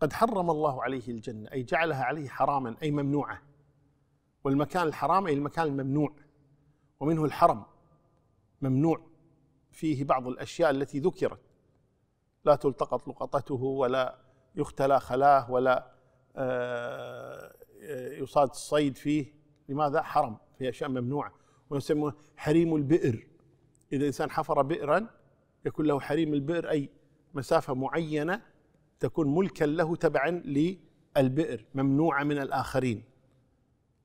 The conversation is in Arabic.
قد حرم الله عليه الجنة أي جعلها عليه حراما أي ممنوعة والمكان الحرام أي المكان الممنوع ومنه الحرم ممنوع فيه بعض الأشياء التي ذكرت لا تلتقط لقطته ولا يختلى خلاه ولا آه، آه، يصاد الصيد فيه لماذا حرم في أشياء ممنوعة ويسمونه حريم البئر إذا الإنسان حفر بئرا يكون له حريم البئر أي مسافة معينة تكون ملكا له تبعا للبئر ممنوعة من الآخرين